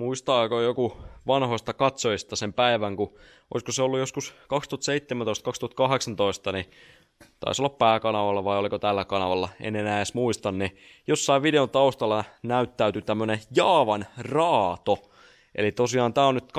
muistaako joku vanhoista katsoista sen päivän, kun olisiko se ollut joskus 2017-2018, niin taisi olla pääkanavalla vai oliko tällä kanavalla, en enää edes muista, niin jossain videon taustalla näyttäytyi tämmöinen Jaavan raato. Eli tosiaan tämä on nyt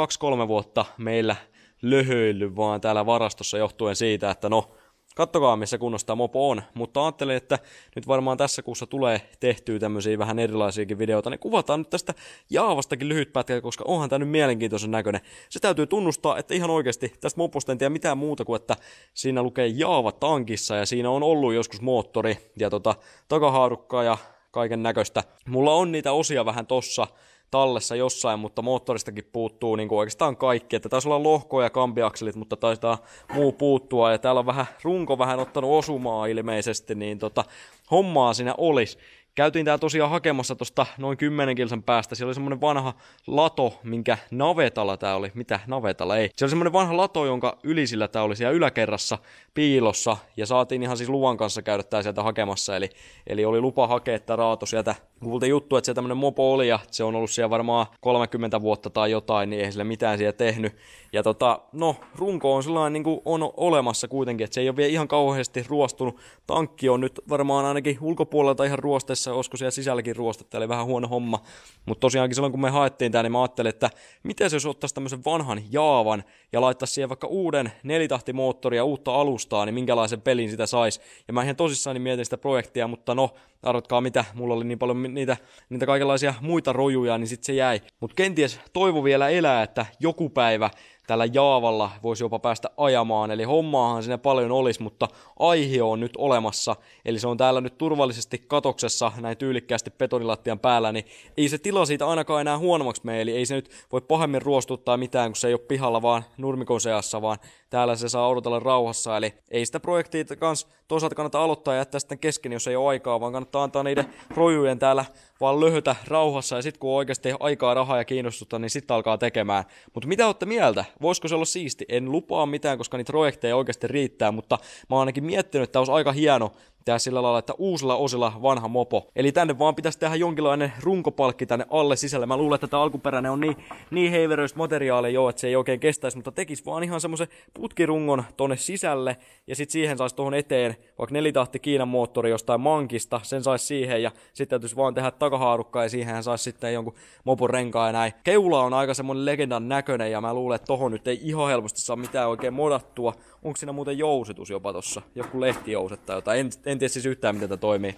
2-3 vuotta meillä löhöillyt vaan täällä varastossa johtuen siitä, että no Kattokaa, missä kunnossa mopo on, mutta ajattelin, että nyt varmaan tässä kuussa tulee tehtyä tämmöisiä vähän erilaisiakin videoita, niin kuvataan nyt tästä Jaavastakin lyhyt pätkä, koska onhan tämä nyt mielenkiintoisen näköinen. Se täytyy tunnustaa, että ihan oikeasti tästä moposta en tiedä mitään muuta kuin, että siinä lukee Jaava tankissa ja siinä on ollut joskus moottori ja tota, takahaarukkaa ja kaiken näköistä. Mulla on niitä osia vähän tossa, tallessa jossain, mutta moottoristakin puuttuu niin kuin oikeastaan kaikki. Että taisi olla lohkoja ja kambiakselit, mutta taitaa muu puuttua. Ja täällä on vähän runko vähän ottanut osumaa ilmeisesti, niin tota, hommaa siinä olisi. Käytiin tää tosiaan hakemassa tuosta noin 10 kilsan päästä. Siellä oli semmonen vanha lato, minkä navetalla tää oli. Mitä navetalla? Ei. Siellä oli semmonen vanha lato, jonka ylisillä tää oli siellä yläkerrassa piilossa. Ja saatiin ihan siis luvan kanssa käydä tää sieltä hakemassa. Eli, eli oli lupa hakea tää raato sieltä multa juttu, että se tämmöinen mopo oli ja se on ollut siellä varmaan 30 vuotta tai jotain, niin ei sille mitään siellä tehnyt. Ja tota, no, runko on sellainen niin kuin on olemassa kuitenkin, että se ei ole vielä ihan kauheasti ruostunut. Tankki on nyt varmaan ainakin ulkopuolelta ihan ruostessa, olisiko siellä sisälläkin ruostetta, eli vähän huono homma. Mutta tosiaankin silloin kun me haettiin tämä, niin mä ajattelin, että miten se jos ottaisi tämmöisen vanhan jaavan ja laittaisi siihen vaikka uuden nelitahtimoottori ja uutta alustaa, niin minkälaisen pelin sitä saisi. Ja mä ihan tosissaan niin mietin sitä projektia, mutta no, arvatkaa mitä, mulla oli niin paljon niitä, niitä kaikenlaisia muita rojuja, niin sitten se jäi. Mutta kenties toivo vielä elää, että joku päivä tällä Jaavalla voisi jopa päästä ajamaan, eli hommaahan sinne paljon olisi, mutta aihe on nyt olemassa, eli se on täällä nyt turvallisesti katoksessa näin tyylikkäästi betonilattian päällä, niin ei se tila siitä ainakaan enää huonommaksi mene, eli ei se nyt voi pahemmin ruostuttaa mitään, kun se ei ole pihalla vaan nurmikon seassa, vaan täällä se saa odotella rauhassa, eli ei sitä projektia kanssa toisaalta kannata aloittaa ja jättää sitten kesken, jos ei ole aikaa, vaan kannattaa antaa niiden rojujen täällä vaan löhötä rauhassa, ja sitten kun on oikeasti aikaa, rahaa ja kiinnostusta, niin sitten alkaa tekemään. Mutta mitä olette mieltä? voisiko se olla siisti? En lupaa mitään, koska niitä projekteja oikeasti riittää, mutta mä oon ainakin miettinyt, että olisi aika hieno tehdä sillä lailla, että uusilla osilla vanha mopo. Eli tänne vaan pitäisi tehdä jonkinlainen runkopalkki tänne alle sisälle. Mä luulen, että tämä alkuperäinen on niin, niin heiveröistä materiaalia jo, että se ei oikein kestäisi, mutta tekisi vaan ihan semmoisen putkirungon tonne sisälle ja sitten siihen saisi tuohon eteen vaikka nelitahti Kiinan moottori jostain mankista, sen saisi siihen ja sitten täytyisi vaan tehdä takahaarukka ja siihen saisi sitten jonkun mopon renkaa ja näin. Keula on aika semmonen legendan näköinen ja mä luulen, että tohon nyt ei ihan helposti saa mitään oikein modattua. Onko siinä muuten jousitus jopa tossa? Joku lehtijouset tai jotain, en en tiedä siis yhtään, miten tämä toimii.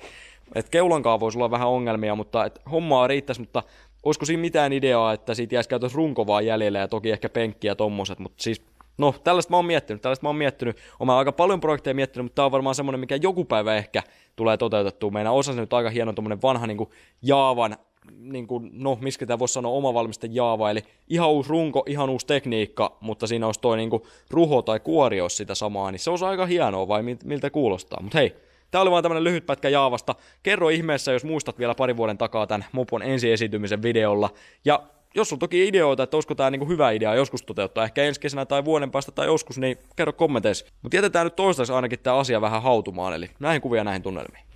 Et keulankaan voisi olla vähän ongelmia, mutta et hommaa riittäisi, mutta olisiko siinä mitään ideaa, että siitä jäisi runko vaan jäljellä ja toki ehkä penkkiä ja tommoset, mutta siis No, tällaista mä oon miettinyt, tällaista mä oon miettinyt. Olen aika paljon projekteja miettinyt, mutta tää on varmaan semmonen, mikä joku päivä ehkä tulee toteutettua. Meidän osa nyt aika hieno tommonen vanha niin kuin Jaavan, niin kuin, no miskä tämä voisi sanoa, oma Jaava, eli ihan uusi runko, ihan uusi tekniikka, mutta siinä olisi toi niin kuin, ruho tai kuori olisi sitä samaa, niin se olisi aika hienoa, vai miltä kuulostaa. Mutta hei, Tämä oli vaan tämmönen lyhyt pätkä Jaavasta. Kerro ihmeessä, jos muistat vielä pari vuoden takaa tämän Mopon ensiesitymisen videolla. Ja jos on toki ideoita, että olisiko tämä niinku hyvä idea joskus toteuttaa, ehkä ensi kesänä tai vuoden päästä tai joskus, niin kerro kommenteissa. Mutta jätetään nyt toistaiseksi ainakin tämä asia vähän hautumaan, eli näihin kuvia näihin tunnelmiin.